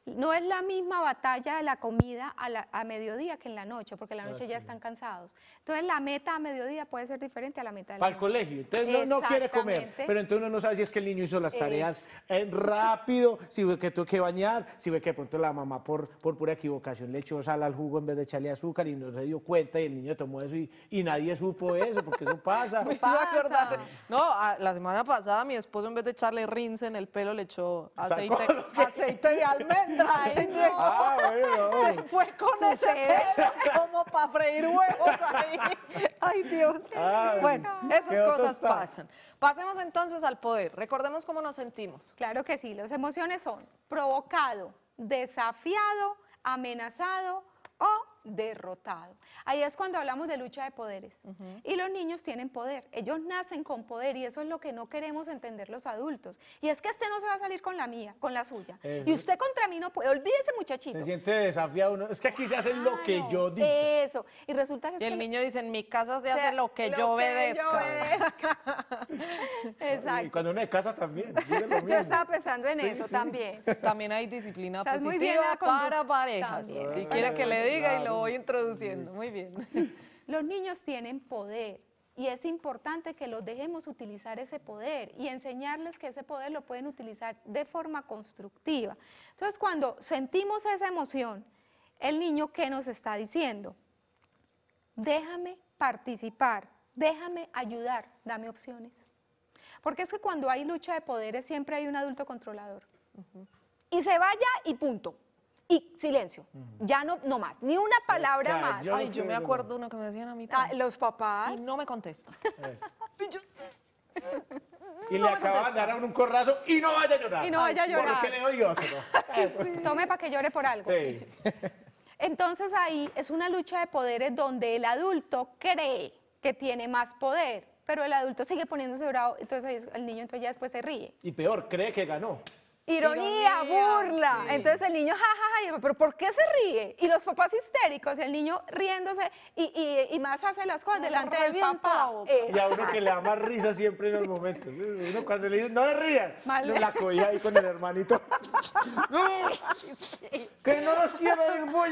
Speaker 3: no es la misma batalla de la comida a, mediodía que en la noche, porque en la ah, noche ya están cansados. Entonces la meta a mediodía puede ser diferente a la meta de la Para el colegio, entonces no, quiere comer, pero entonces
Speaker 2: uno no sabe si es que el niño hizo las tareas eh, rápido, si ve que tuvo que bañar, si ve que pronto la mamá por, pura equivocación le echó sal al jugo en vez de echarle azúcar y no se dio cuenta y el niño tomó eso y, nadie supo eso, porque eso pasa.
Speaker 1: No, la semana pasada mi esposo en vez de echarle rinse en el pelo le echó aceite, aceite de Ah, Se fue con ese como para
Speaker 3: freír huevos ahí. Ay,
Speaker 1: Dios. bueno, esas cosas pasan.
Speaker 3: Pasemos entonces al poder. Recordemos cómo nos sentimos. Claro que sí. Las emociones son provocado, desafiado, amenazado o derrotado. Ahí es cuando hablamos de lucha de poderes. Y los niños tienen poder, ellos nacen con poder y eso es lo que no queremos entender los adultos. Y es que este no se va a salir con la mía, con la suya. Eh, y usted contra mí no puede, olvídese muchachito. Se
Speaker 2: siente desafiado, uno. es que aquí se hace lo ah, que yo digo.
Speaker 3: Eso, y resulta que... el niño dice, en mi casa se hace lo que yo obedezca.
Speaker 1: Exacto. Y
Speaker 2: cuando uno de casa también.
Speaker 1: yo estaba pensando en eso también. También hay disciplina positiva para parejas. Si quiere que le diga y lo voy mm. introduciendo, muy
Speaker 3: bien. Los niños tienen poder y es importante que los dejemos utilizar ese poder y enseñarles que ese poder lo pueden utilizar de forma constructiva. Entonces, cuando sentimos esa emoción, el niño, ¿qué nos está diciendo? Déjame participar, déjame ayudar, dame opciones. Porque es que cuando hay lucha de poderes siempre hay un adulto controlador. Y se vaya y punto y silencio. Ya no, más, ni una palabra más. Ay, yo me acuerdo uno que me decían a mí ah, los papás. Y no me contesta.
Speaker 2: Y le acaba de dar a un corrazo y no vaya a llorar. Y no vaya a llorar. Porque le
Speaker 3: Tome para que llore por algo. Entonces ahí es una lucha de poderes donde el adulto cree que tiene más poder, pero el adulto sigue poniéndose bravo, entonces ahí el niño entonces ya después se ríe.
Speaker 2: Y peor, cree que ganó.
Speaker 3: Ironía, burla. Entonces el niño, jajaja, pero ¿por qué se ríe? Y los papás histéricos, el niño riéndose y, y, y más hace las cosas delante del papá. Y a uno que
Speaker 2: le da más risa siempre en el momento, Uno cuando le dice, no le rías, no, la ahí con el hermanito. que no los quiero muy.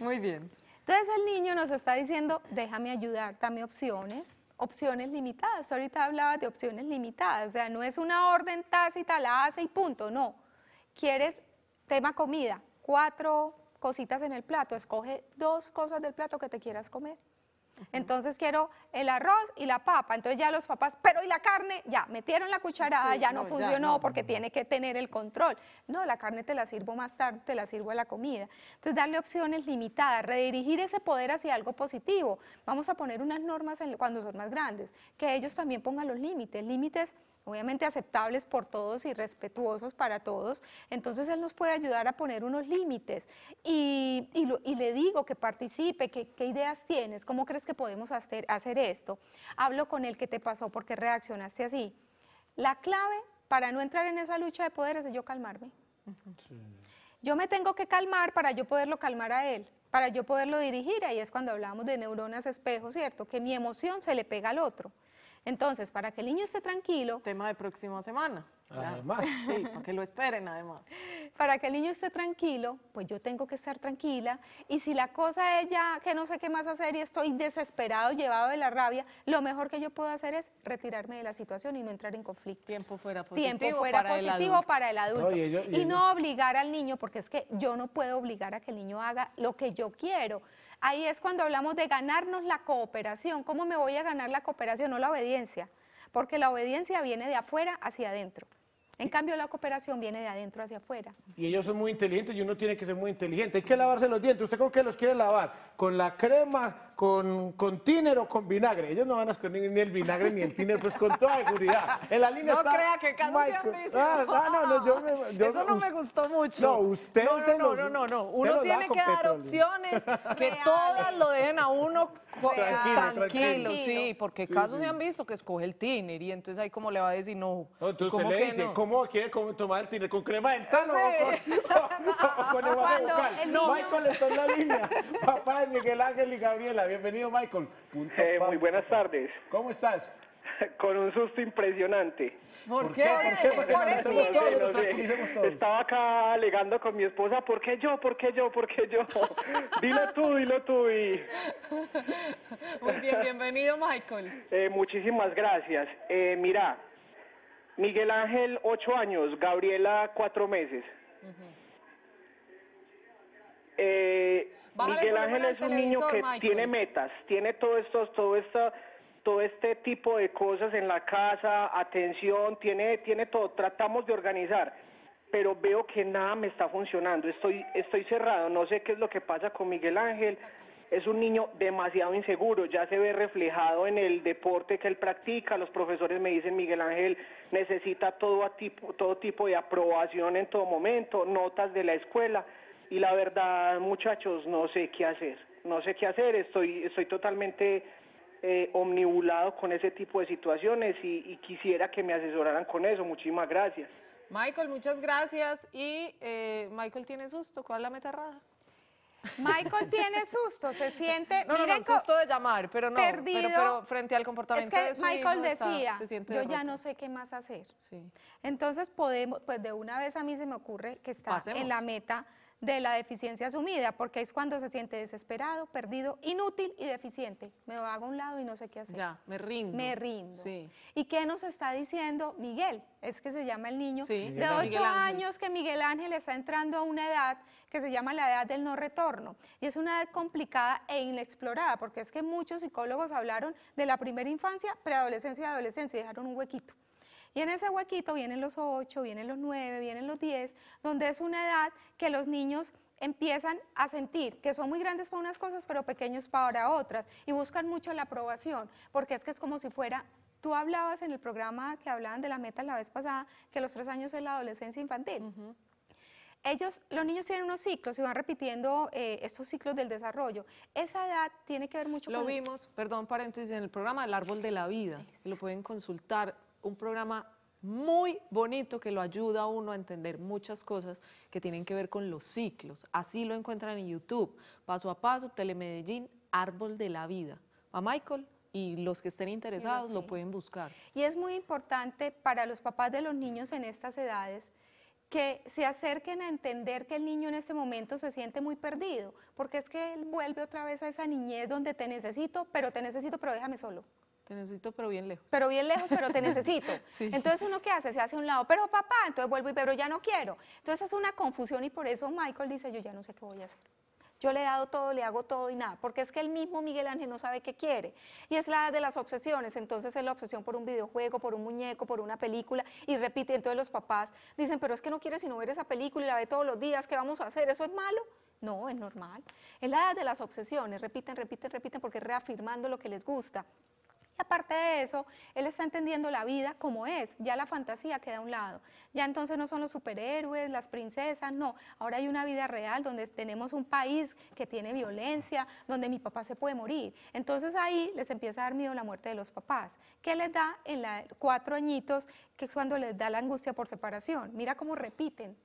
Speaker 3: Muy bien. Entonces el niño nos está diciendo, déjame ayudar, dame opciones opciones limitadas. Ahorita hablabas de opciones limitadas, o sea, no es una orden tácita, la hace y punto, no. Quieres tema comida, cuatro cositas en el plato, escoge dos cosas del plato que te quieras comer. Entonces quiero el arroz y la papa. Entonces ya los papás, pero y la carne, ya metieron la cucharada, ya no, funcionó porque tiene que tener el control. No, la carne te la sirvo más tarde, te la sirvo a la comida. Entonces darle opciones limitadas, redirigir ese poder hacia algo positivo. Vamos a poner unas normas cuando son más grandes, que ellos también pongan los límites, límites obviamente aceptables por todos y respetuosos para todos, entonces él nos puede ayudar a poner unos límites. Y, le digo que participe, qué ideas tienes, cómo crees que podemos hacer, hacer esto. Hablo con él, ¿qué te pasó? ¿Por qué reaccionaste así? La clave para no entrar en esa lucha de poderes es yo calmarme. Yo me tengo que calmar para yo poderlo calmar a él para yo poderlo dirigir, ahí es cuando hablamos de neuronas espejo, ¿cierto? Que mi emoción se le pega al otro. Entonces, para que el niño esté tranquilo... Tema de próxima semana.
Speaker 1: Además. Sí,
Speaker 3: para que lo esperen además. Para que el niño esté tranquilo, pues yo tengo que estar tranquila. Y si la cosa es ya que no sé qué más hacer y estoy desesperado, llevado de la rabia, lo mejor que yo puedo hacer es retirarme de la situación y no entrar en conflicto. Tiempo fuera positivo. Tiempo fuera para positivo el para el adulto. y, no obligar al niño, porque es que yo no puedo obligar a que el niño haga lo que yo quiero. Ahí es cuando hablamos de ganarnos la cooperación. ¿Cómo me voy a ganar la cooperación o la obediencia? Porque la obediencia viene de afuera hacia adentro. En cambio, la cooperación viene de adentro hacia afuera.
Speaker 2: Y ellos son muy inteligentes y uno tiene que ser muy inteligente. Hay que lavarse los dientes. ¿Usted con qué los quiere lavar? ¿Con la crema, con, con tíner o con vinagre? Ellos no van a esconder ni el vinagre ni el tíner, pues con toda seguridad. no crea que
Speaker 1: cada se Ah, ah, no, no, yo me, Eso no, me gustó mucho. No, usted no, no, se no, no, no, Uno tiene que dar opciones, que todas lo dejen a uno tranquilo, sí, porque casos se han visto que escoge el tíner y entonces ahí como le va a decir no. no entonces le dice,
Speaker 2: cómo quiere tomar el tiner, con crema de sí. o, con, vocal. bucal. Michael está en la línea, papá de Miguel Ángel y Gabriela. Bienvenido, Michael. Eh, muy buenas tardes. ¿Cómo estás? con un susto impresionante. ¿Por, qué? ¿Por qué? Porque ¿Por todos, nos tranquilicemos todos. Estaba acá alegando con mi esposa, ¿por qué yo? ¿Por qué yo? ¿Por qué yo? dilo tú, dilo tú. Y...
Speaker 1: Muy bien, bienvenido Michael. Eh,
Speaker 2: muchísimas gracias. Eh, mira, Miguel Ángel, ocho años. Gabriela, cuatro meses. Eh,
Speaker 3: Miguel Ángel es un niño que tiene
Speaker 2: metas, tiene todo esto, todo esto, todo este tipo de cosas en la casa, atención, tiene, tiene todo. Tratamos de organizar, pero veo que nada me está funcionando. Estoy, estoy cerrado. No sé qué es lo que pasa con Miguel Ángel es un niño demasiado inseguro, ya se ve reflejado en el deporte que él practica, los profesores me dicen Miguel Ángel necesita todo, tipo, todo tipo de aprobación en todo momento, notas de la escuela y la verdad muchachos no sé qué hacer, no sé qué hacer, estoy, estoy totalmente eh, omnibulado con ese tipo de situaciones y, quisiera que me asesoraran con eso, muchísimas gracias.
Speaker 1: Michael, muchas gracias. Y eh, Michael tiene susto. ¿Cuál es la meta rara? Michael
Speaker 3: tiene susto, se siente. No, no, no, susto de llamar, pero no. Perdido. Pero, frente al comportamiento de su Michael decía, yo ya no sé qué más hacer. Sí. Entonces podemos, pues de una vez a mí se me ocurre que está en la meta de la deficiencia asumida, porque es cuando se siente desesperado, perdido, inútil y deficiente. Me hago a un lado y no sé qué hacer. Ya, me rindo. Me rindo. Sí. ¿Y qué nos está diciendo Miguel? Es que se llama el niño de ocho años que Miguel Ángel está entrando a una edad que se llama la edad del no retorno. Y es una edad complicada e inexplorada, porque es que muchos psicólogos hablaron de la primera infancia, preadolescencia y adolescencia y dejaron un huequito. Y en ese huequito vienen los ocho, vienen los nueve, vienen los 10, donde es una edad que los niños empiezan a sentir que son muy grandes para unas cosas, pero pequeños para otras, y buscan mucho la aprobación, porque es que es como si fuera Tú hablabas en el programa que hablaban de la meta la vez pasada, que los tres años es la adolescencia infantil. Ellos, los niños tienen unos ciclos y van repitiendo eh, estos ciclos del desarrollo. Esa edad tiene que ver mucho lo con... Lo vimos, perdón, paréntesis, en el programa El Árbol de la
Speaker 1: Vida, lo pueden consultar un programa muy bonito que lo ayuda a uno a entender muchas cosas que tienen que ver con los ciclos. Así lo encuentran en YouTube, paso a paso, Telemedellín, Árbol de la Vida. A Michael y los que estén interesados lo pueden buscar.
Speaker 3: Y es muy importante para los papás de los niños en estas edades que se acerquen a entender que el niño en este momento se siente muy perdido, porque es que él vuelve otra vez a esa niñez donde te necesito, pero te necesito, pero déjame solo. Te necesito, pero bien lejos. Pero bien lejos, pero te necesito. Entonces, ¿uno qué hace? Se hace a un lado, pero papá, entonces vuelvo y pero ya no quiero. Entonces, es una confusión y por eso Michael dice, yo ya no sé qué voy a hacer. Yo le he dado todo, le hago todo y nada, porque es que el mismo Miguel Ángel no sabe qué quiere. Y es la de las obsesiones, entonces es la obsesión por un videojuego, por un muñeco, por una película, y repite, entonces los papás dicen, pero es que no quiere sino ver esa película y la ve todos los días, ¿qué vamos a hacer? ¿Eso es malo? No, es normal. Es la de las obsesiones, repiten, repiten, repiten, porque reafirmando lo que les gusta. Y aparte de eso, él está entendiendo la vida como es, ya la fantasía queda a un lado. Ya entonces no son los superhéroes, las princesas, no. Ahora hay una vida real donde tenemos un país que tiene violencia, donde mi papá se puede morir. Entonces ahí les empieza a dar miedo la muerte de los papás. ¿Qué les da en la, cuatro añitos, que es cuando les da la angustia por separación? Mira cómo repiten.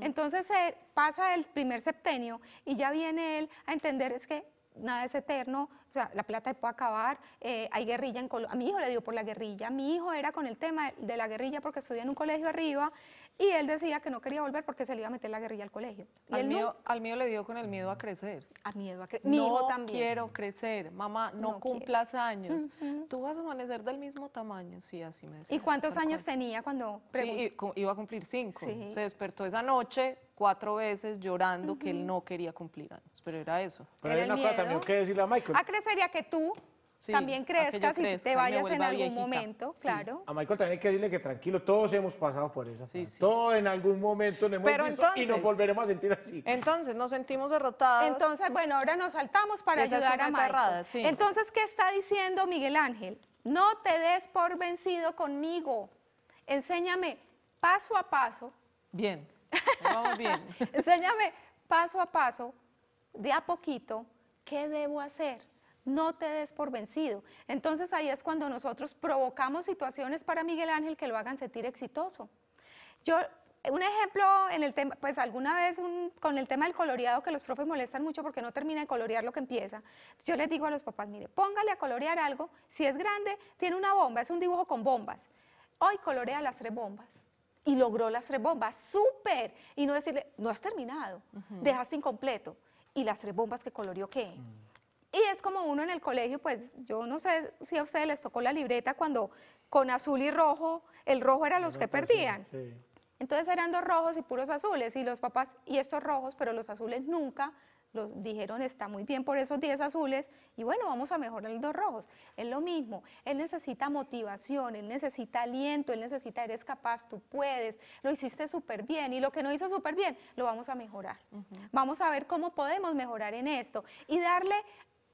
Speaker 3: Entonces pasa el primer septenio y ya viene él a entender es que nada es eterno, sea, la plata se puede acabar, eh, hay guerrilla en Colombia, a mi hijo le dio por la guerrilla, mi hijo era con el tema de la guerrilla porque estudia en un colegio arriba y él decía que no quería volver porque se le iba a meter la guerrilla al colegio. Y al, mío,
Speaker 1: al mío le dio con el miedo a crecer. A miedo a crecer. Mi no quiero crecer, mamá, no, cumplas años. Tú vas a amanecer del mismo tamaño, sí, así me decía. ¿Y cuántos años
Speaker 3: tenía cuando... Sí,
Speaker 1: iba a cumplir cinco. Se despertó esa noche cuatro veces llorando que él no quería cumplir años, pero era eso.
Speaker 2: Pero hay una cosa también que decirle a Michael. Ah,
Speaker 3: crecería que tú también crezcas y te vayas en algún momento, claro.
Speaker 2: A Michael también hay que decirle que tranquilo, todos hemos pasado por eso. Sí, todos en algún momento nos hemos visto y nos volveremos a sentir así.
Speaker 3: Entonces, nos sentimos derrotados. Entonces, bueno, ahora nos saltamos para ayudar a Entonces, ¿qué está diciendo Miguel Ángel? No te des por vencido conmigo. Enséñame paso a paso. Bien. Vamos bien. Enséñame paso a paso, de a poquito, qué debo hacer. No te des por vencido. Entonces ahí es cuando nosotros provocamos situaciones para Miguel Ángel que lo hagan sentir exitoso. Yo un ejemplo en el tema, pues alguna vez con el tema del coloreado que los profes molestan mucho porque no termina de colorear lo que empieza. Yo les digo a los papás, mire, póngale a colorear algo, si es grande, tiene una bomba, es un dibujo con bombas. Hoy colorea las tres bombas y logró las tres bombas. ¡Súper! Y no decirle, no has terminado, dejaste incompleto. ¿Y las tres bombas que coloreó qué? Mm. Y es como uno en el colegio, pues yo no sé si a ustedes les tocó la libreta cuando con azul y rojo, el rojo era los que perdían. Entonces eran dos rojos y puros azules, y los papás, y estos rojos, pero los azules nunca los dijeron está muy bien por esos 10 azules y bueno, vamos a mejorar los dos rojos. Es lo mismo, él necesita motivación, él necesita aliento, él necesita eres capaz, tú puedes, lo hiciste súper bien y lo que no hizo súper bien lo vamos a mejorar. Vamos a ver cómo podemos mejorar en esto y darle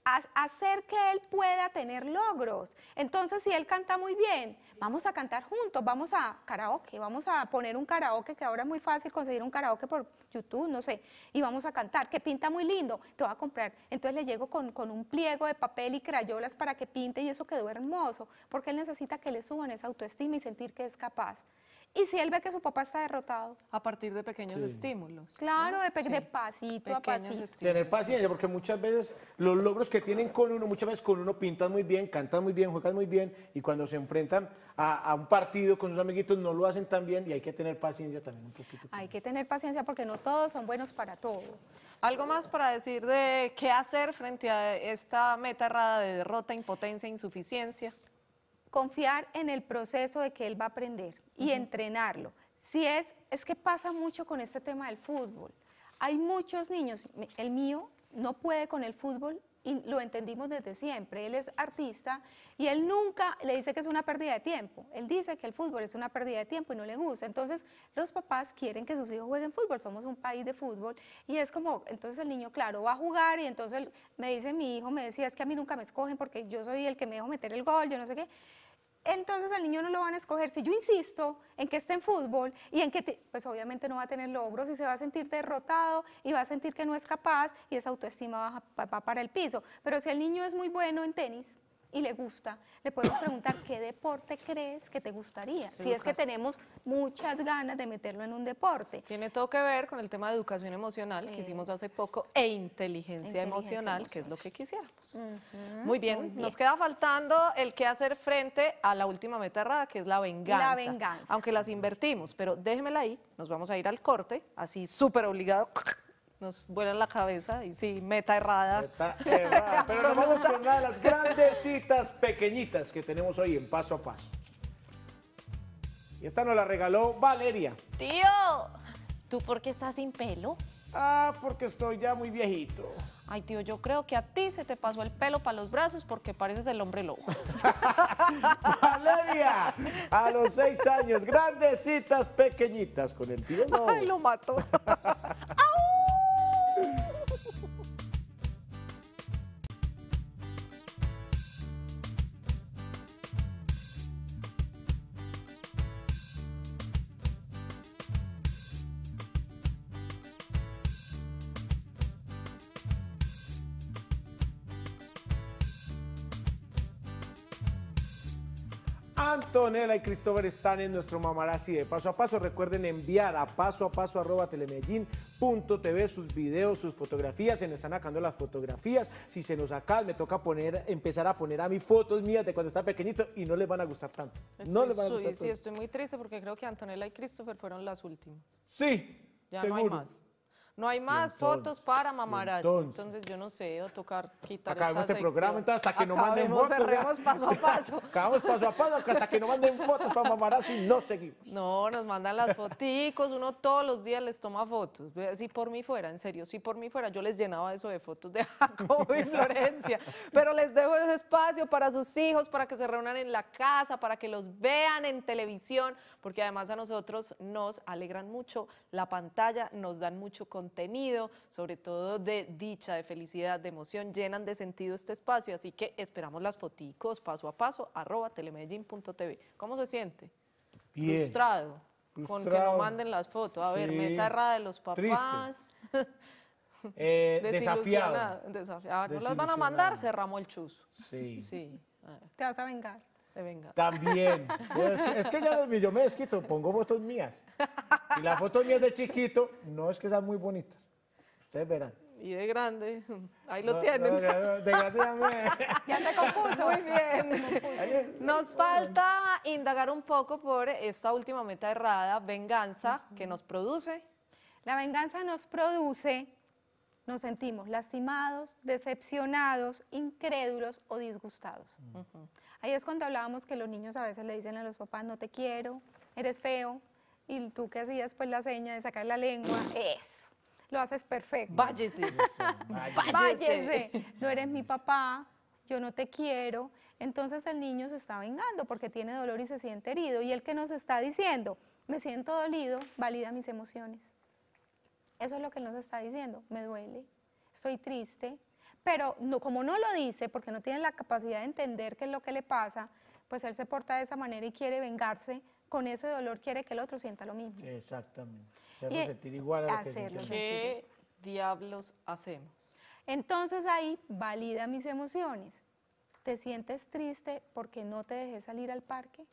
Speaker 3: hacer que él pueda tener logros. Entonces, si él canta muy bien, vamos a cantar juntos, vamos a karaoke, vamos a poner un karaoke, que ahora es muy fácil conseguir un karaoke por YouTube, no sé, y vamos a cantar, que pinta muy lindo, te voy a comprar. Entonces le llego con, un pliego de papel y crayolas para que pinte y eso quedó hermoso, porque él necesita que le suban esa autoestima y sentir que es capaz y si él ve que su papá está derrotado. A partir de pequeños estímulos. Claro, de, de pasito pequeños a pasito. Estímulos.
Speaker 2: Tener paciencia, porque muchas veces los logros que tienen con uno, muchas veces con uno pintan muy bien, cantan muy bien, juegan muy bien, y cuando se enfrentan a, a un partido con sus amiguitos no lo hacen tan bien y hay que tener paciencia también un
Speaker 1: poquito.
Speaker 3: Hay que tener paciencia porque no todos son buenos para todo. ¿Algo más para decir de qué hacer frente a esta meta errada de derrota, impotencia, insuficiencia? confiar en el proceso de que él va a aprender y entrenarlo. Si es, es que pasa mucho con este tema del fútbol. Hay muchos niños, el mío no puede con el fútbol y lo entendimos desde siempre. Él es artista y él nunca le dice que es una pérdida de tiempo. Él dice que el fútbol es una pérdida de tiempo y no le gusta. Entonces, los papás quieren que sus hijos jueguen fútbol. Somos un país de fútbol y es como, entonces el niño, claro, va a jugar y entonces me dice mi hijo, me decía, es que a mí nunca me escogen porque yo soy el que me dejo meter el gol, yo no sé qué entonces al niño no lo van a escoger. Si yo insisto en que esté en fútbol y en que, pues obviamente no va a tener logros y se va a sentir derrotado y va a sentir que no es capaz y esa autoestima va para el piso. Pero si el niño es muy bueno en tenis, y le gusta, le podemos preguntar qué deporte crees que te gustaría. Si es que tenemos muchas ganas de meterlo en un deporte. Tiene todo que ver con el tema de educación emocional que hicimos hace poco e inteligencia,
Speaker 1: emocional, que es lo que quisiéramos. muy, bien. nos queda faltando el que hacer frente a la última meta errada, que es la venganza. La venganza. Aunque las invertimos, pero déjemela ahí, nos vamos a ir al corte, así súper obligado nos vuela la cabeza y sí, meta errada. Meta errada. Pero nos vamos con una de
Speaker 2: las grandes pequeñitas que tenemos hoy en Paso a Paso. Y esta nos la regaló Valeria.
Speaker 1: Tío, ¿tú por qué estás sin pelo? Ah, porque estoy ya muy viejito. Ay, tío, yo creo que a ti se te pasó el pelo para los brazos porque pareces el hombre lobo.
Speaker 2: Valeria, a los seis años, grandecitas pequeñitas con el tío
Speaker 1: lobo. Ay, lo mato.
Speaker 2: Antonella y Cristóbal están en nuestro Mamarazzi de Paso a Paso. Recuerden enviar a paso a paso arroba telemedellín.tv sus videos, sus fotografías. Se nos están sacando las fotografías. Si se nos sacan, me toca poner, empezar a poner a mí fotos mías de cuando estaba pequeñito y no les van a gustar tanto. no les van a gustar tanto. estoy
Speaker 1: muy triste porque creo que Antonella y Christopher fueron las últimas.
Speaker 2: Sí, ya no hay más.
Speaker 1: No hay más fotos para mamarazzi. Entonces, yo no sé, a tocar quitar Acabemos esta este programa hasta que no manden fotos. Cerremos paso a paso. Acabamos paso
Speaker 2: a paso hasta que no manden fotos para mamarazzi no seguimos.
Speaker 1: No, nos mandan las foticos, uno todos los días les toma fotos. Si por mí fuera, en serio, si por mí fuera, yo les llenaba eso de fotos de Jacobo y Florencia. Pero les dejo ese espacio para sus hijos, para que se reúnan en la casa, para que los vean en televisión, porque además a nosotros nos alegran mucho la pantalla, nos dan mucho contenido contenido, sobre todo de dicha, de felicidad, de emoción, llenan de sentido este espacio, así que esperamos las foticos paso a paso, arroba telemedellín.tv. ¿Cómo se siente?
Speaker 2: Frustrado, con que no manden
Speaker 1: las fotos. A ver, meta errada de los papás. Eh, Desilusionado. Ah, no las van a mandar, cerramos el chuzo. Sí. sí. Te vas a vengar venga
Speaker 2: También. Pues es, que, ya los, yo me desquito, pongo fotos mías. Y las fotos mías de chiquito no es que sean muy bonitas. Ustedes verán.
Speaker 1: Y de grande, ahí lo tienen. ya te compuso. Muy bien. Nos falta indagar un poco por esta última meta errada, venganza, que nos
Speaker 3: produce. La venganza nos produce, nos sentimos lastimados, decepcionados, incrédulos o disgustados. Ahí es cuando hablábamos que los niños a veces le dicen a los papás, no te quiero, eres feo, y tú que hacías pues la seña de sacar la lengua, eso, lo haces perfecto. Váyese, váyese. no eres mi papá, yo no te quiero. Entonces el niño se está vengando porque tiene dolor y se siente herido. Y el que nos está diciendo, me siento dolido, valida mis emociones. Eso es lo que nos está diciendo, me duele, estoy triste, pero como no lo dice, porque no tiene la capacidad de entender qué es lo que le pasa, pues él se porta de esa manera y quiere vengarse con ese dolor, quiere que el otro sienta lo mismo.
Speaker 2: Exactamente.
Speaker 1: a sentir igual a lo que ¿Qué diablos hacemos?
Speaker 3: Entonces ahí valida mis emociones. ¿Te sientes triste porque no te dejé salir al parque?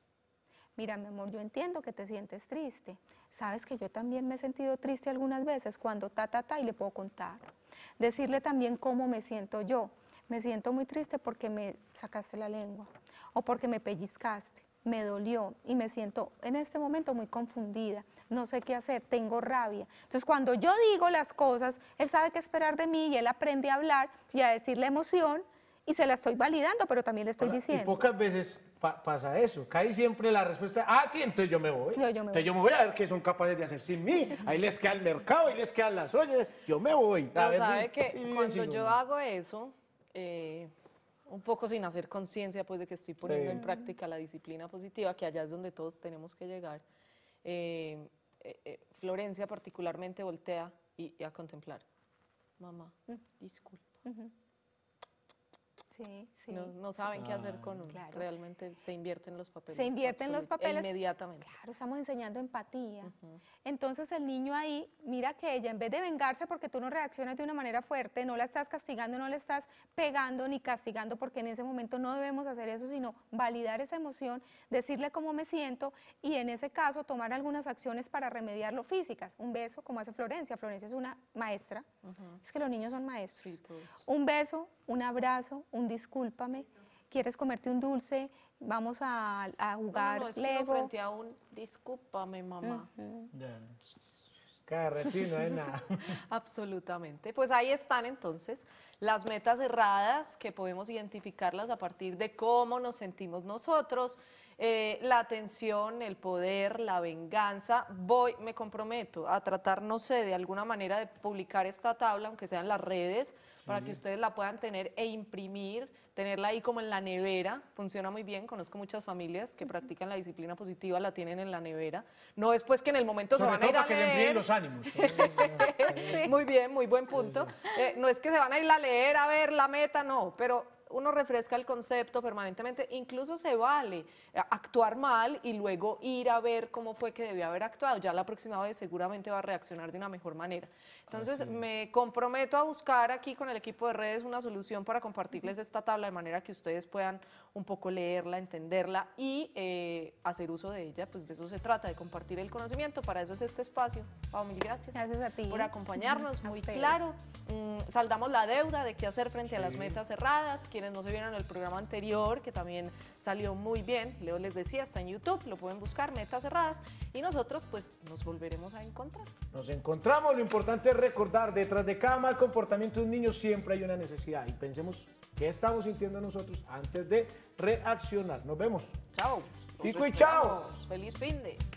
Speaker 3: Mira, mi amor, yo entiendo que te sientes triste. Sabes que yo también me he sentido triste algunas veces cuando ta, ta, ta, y le puedo contar. Decirle también cómo me siento yo. Me siento muy triste porque me sacaste la lengua o porque me pellizcaste, me dolió y me siento en este momento muy confundida, no sé qué hacer, tengo rabia. Entonces cuando yo digo las cosas, él sabe qué esperar de mí y él aprende a hablar y a decir la emoción y se la estoy validando, pero también le estoy diciendo. Y
Speaker 2: pocas veces pasa eso. Cae siempre la respuesta, ah, sí, entonces yo me voy. Yo, me entonces voy. yo me voy a ver qué son capaces de hacer sin mí. Ahí les queda el mercado, ahí les quedan las ollas, yo me voy. Pero sabe
Speaker 1: que cuando yo hago eso, eh, un poco sin hacer conciencia pues de que estoy poniendo en práctica la disciplina positiva, que allá es donde todos tenemos que llegar, eh, eh, Florencia particularmente voltea y, a contemplar. Mamá, mm.
Speaker 3: disculpa. No, saben qué hacer con uno. Ah,
Speaker 1: realmente se invierten los papeles. Se invierten los papeles. Inmediatamente.
Speaker 3: Claro, estamos enseñando empatía. Entonces el niño ahí, mira que ella, en vez de vengarse porque tú no reaccionas de una manera fuerte, no la estás castigando, no la estás pegando ni castigando, porque en ese momento no debemos hacer eso, sino validar esa emoción, decirle cómo me siento y en ese caso tomar algunas acciones para remediarlo físicas. Un beso, como hace Florencia. Florencia es una maestra. Es que los niños son maestros. un beso, un abrazo, un discúlpame, quieres comerte un dulce, vamos a, jugar Lego. frente
Speaker 1: a un discúlpame, mamá.
Speaker 3: nada.
Speaker 1: Absolutamente. Pues ahí están entonces las metas erradas que podemos identificarlas a partir de cómo nos sentimos nosotros eh, la atención, el poder, la venganza. Voy, me comprometo a tratar, no sé, de alguna manera de publicar esta tabla, aunque sean las redes, para que ustedes la puedan tener e imprimir, tenerla ahí como en la nevera. Funciona muy bien, conozco muchas familias que practican la disciplina positiva, la tienen en la nevera. No es pues que en el momento se van a ir a leer. que los ánimos. Muy bien, muy buen punto. Eh, no es que se van a ir a leer, a ver la meta, no, pero uno refresca el concepto permanentemente, incluso se vale eh, actuar mal y luego ir a ver cómo fue que debió haber actuado. Ya la próxima vez seguramente va a reaccionar de una mejor manera. Entonces, me comprometo a buscar aquí con el equipo de redes una solución para compartirles esta tabla de manera que ustedes puedan un poco leerla, entenderla y eh, hacer uso de ella. Pues de eso se trata, de compartir el conocimiento. Para eso es este espacio.
Speaker 3: Pau, mil gracias. Gracias a ti. Por acompañarnos, muy claro.
Speaker 1: Mm, saldamos la deuda de qué hacer frente a las metas cerradas no se vieron el programa anterior, que también salió muy bien. Leo les decía, está en YouTube, lo pueden buscar, Metas Cerradas, y nosotros pues nos volveremos a encontrar.
Speaker 2: Nos encontramos, lo importante es recordar, detrás de cada mal comportamiento de un niño siempre hay una necesidad, y pensemos qué estamos sintiendo nosotros antes de reaccionar. Nos vemos.
Speaker 1: Chao. disco y chao. Feliz fin de.